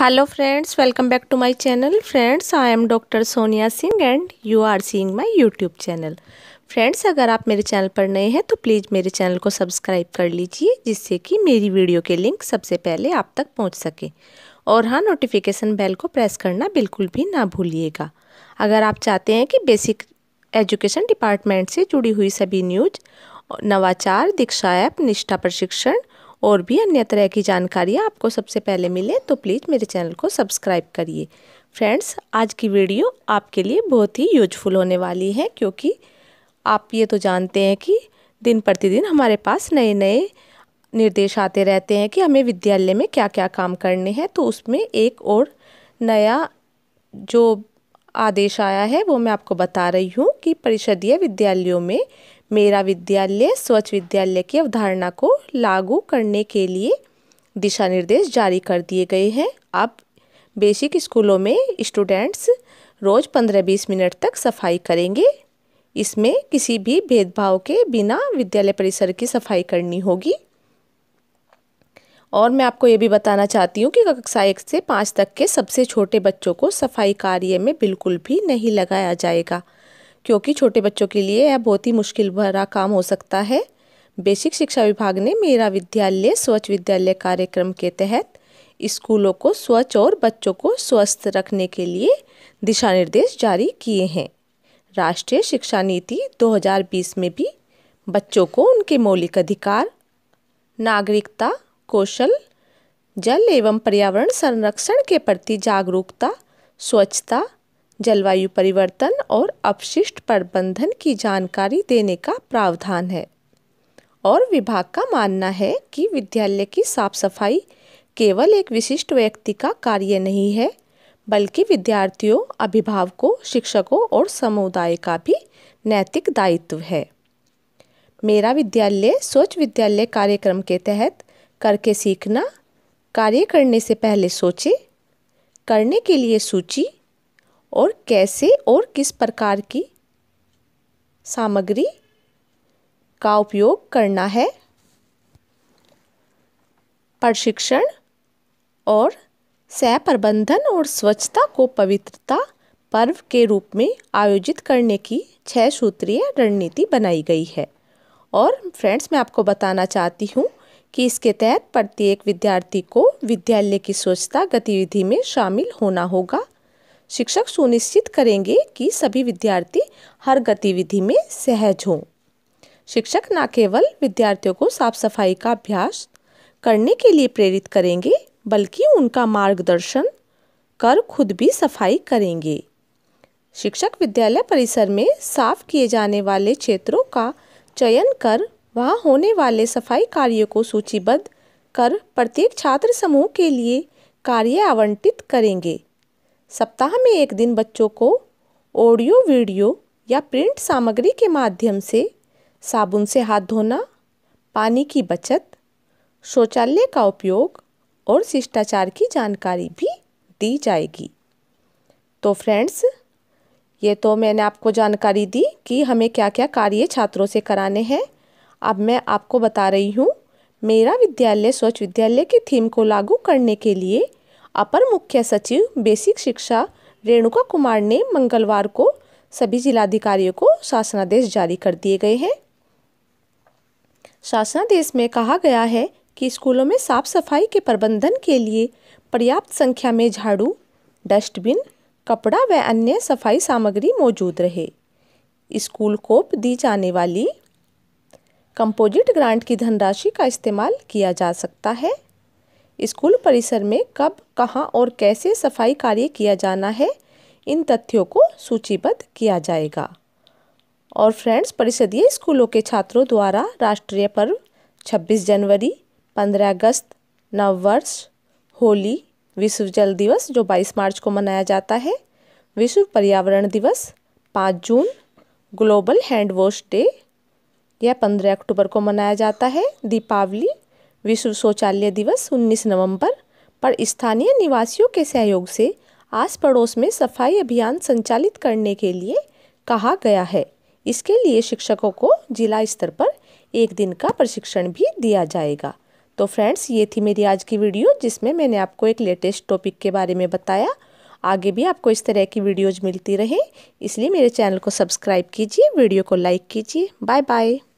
hello friends welcome back to my channel friends I am doctor Sonia Singh and you are seeing my YouTube channel friends अगर आप मेरे channel पर नए हैं तो प्लीज़ मेरे चैनल को सब्सक्राइब कर लीजिए जिससे कि मेरी वीडियो के लिंक सबसे पहले आप तक पहुंच सके और हाँ नोटिफिकेशन बेल को प्रेस करना बिल्कुल भी ना भूलिएगा अगर आप चाहते हैं कि बेसिक एजुकेशन डिपार्टमेंट से जुड़ी हुई सभी न्यूज नवाचार दीक्षा ऐप निष्ठा प्रशिक्षण और भी अन्य तरह की जानकारियाँ आपको सबसे पहले मिले तो प्लीज़ मेरे चैनल को सब्सक्राइब करिए फ्रेंड्स आज की वीडियो आपके लिए बहुत ही यूजफुल होने वाली है क्योंकि आप ये तो जानते हैं कि दिन प्रतिदिन हमारे पास नए नए निर्देश आते रहते हैं कि हमें विद्यालय में क्या क्या काम करने हैं तो उसमें एक और नया जो आदेश आया है वो मैं आपको बता रही हूँ कि परिषदीय विद्यालयों में मेरा विद्यालय स्वच्छ विद्यालय की अवधारणा को लागू करने के लिए दिशा निर्देश जारी कर दिए गए हैं अब बेसिक स्कूलों में स्टूडेंट्स रोज़ पंद्रह बीस मिनट तक सफाई करेंगे इसमें किसी भी भेदभाव के बिना विद्यालय परिसर की सफाई करनी होगी और मैं आपको ये भी बताना चाहती हूँ कि कक्षा एक से पाँच तक के सबसे छोटे बच्चों को सफाई कार्य में बिल्कुल भी नहीं लगाया जाएगा क्योंकि छोटे बच्चों के लिए यह बहुत ही मुश्किल भरा काम हो सकता है बेसिक शिक्षा विभाग ने मेरा विद्यालय स्वच्छ विद्यालय कार्यक्रम के तहत स्कूलों को स्वच्छ और बच्चों को स्वस्थ रखने के लिए दिशा निर्देश जारी किए हैं राष्ट्रीय शिक्षा नीति 2020 में भी बच्चों को उनके मौलिक अधिकार नागरिकता कौशल जल एवं पर्यावरण संरक्षण के प्रति जागरूकता स्वच्छता जलवायु परिवर्तन और अपशिष्ट प्रबंधन की जानकारी देने का प्रावधान है और विभाग का मानना है कि विद्यालय की साफ सफाई केवल एक विशिष्ट व्यक्ति का कार्य नहीं है बल्कि विद्यार्थियों अभिभावकों शिक्षकों और समुदाय का भी नैतिक दायित्व है मेरा विद्यालय स्वच्छ विद्यालय कार्यक्रम के तहत करके सीखना कार्य करने से पहले सोचे करने के लिए सूची और कैसे और किस प्रकार की सामग्री का उपयोग करना है प्रशिक्षण और सह प्रबंधन और स्वच्छता को पवित्रता पर्व के रूप में आयोजित करने की छह सूत्रीय रणनीति बनाई गई है और फ्रेंड्स मैं आपको बताना चाहती हूँ कि इसके तहत प्रत्येक विद्यार्थी को विद्यालय की स्वच्छता गतिविधि में शामिल होना होगा शिक्षक सुनिश्चित करेंगे कि सभी विद्यार्थी हर गतिविधि में सहज हों शिक्षक न केवल विद्यार्थियों को साफ सफाई का अभ्यास करने के लिए प्रेरित करेंगे बल्कि उनका मार्गदर्शन कर खुद भी सफाई करेंगे शिक्षक विद्यालय परिसर में साफ किए जाने वाले क्षेत्रों का चयन कर वहाँ होने वाले सफाई कार्यों को सूचीबद्ध कर प्रत्येक छात्र समूह के लिए कार्य आवंटित करेंगे सप्ताह में एक दिन बच्चों को ऑडियो वीडियो या प्रिंट सामग्री के माध्यम से साबुन से हाथ धोना पानी की बचत शौचालय का उपयोग और शिष्टाचार की जानकारी भी दी जाएगी तो फ्रेंड्स ये तो मैंने आपको जानकारी दी कि हमें क्या क्या कार्य छात्रों से कराने हैं अब मैं आपको बता रही हूँ मेरा विद्यालय स्वच्छ विद्यालय की थीम को लागू करने के लिए अपर मुख्य सचिव बेसिक शिक्षा रेणुका कुमार ने मंगलवार को सभी जिलाधिकारियों को शासनादेश जारी कर दिए गए हैं शासनादेश में कहा गया है कि स्कूलों में साफ सफाई के प्रबंधन के लिए पर्याप्त संख्या में झाड़ू डस्टबिन कपड़ा व अन्य सफाई सामग्री मौजूद रहे स्कूल को दी जाने वाली कंपोजिट ग्रांट की धनराशि का इस्तेमाल किया जा सकता है स्कूल परिसर में कब कहां और कैसे सफाई कार्य किया जाना है इन तथ्यों को सूचीबद्ध किया जाएगा और फ्रेंड्स परिषदीय स्कूलों के छात्रों द्वारा राष्ट्रीय पर्व 26 जनवरी 15 अगस्त नववर्ष होली विश्व जल दिवस जो 22 मार्च को मनाया जाता है विश्व पर्यावरण दिवस 5 जून ग्लोबल हैंड वॉश डे यह 15 अक्टूबर को मनाया जाता है दीपावली विश्व शौचालय दिवस 19 नवंबर पर स्थानीय निवासियों के सहयोग से आस पड़ोस में सफाई अभियान संचालित करने के लिए कहा गया है इसके लिए शिक्षकों को जिला स्तर पर एक दिन का प्रशिक्षण भी दिया जाएगा तो फ्रेंड्स ये थी मेरी आज की वीडियो जिसमें मैंने आपको एक लेटेस्ट टॉपिक के बारे में बताया आगे भी आपको इस तरह की वीडियोज मिलती रहे इसलिए मेरे चैनल को सब्सक्राइब कीजिए वीडियो को लाइक कीजिए बाय बाय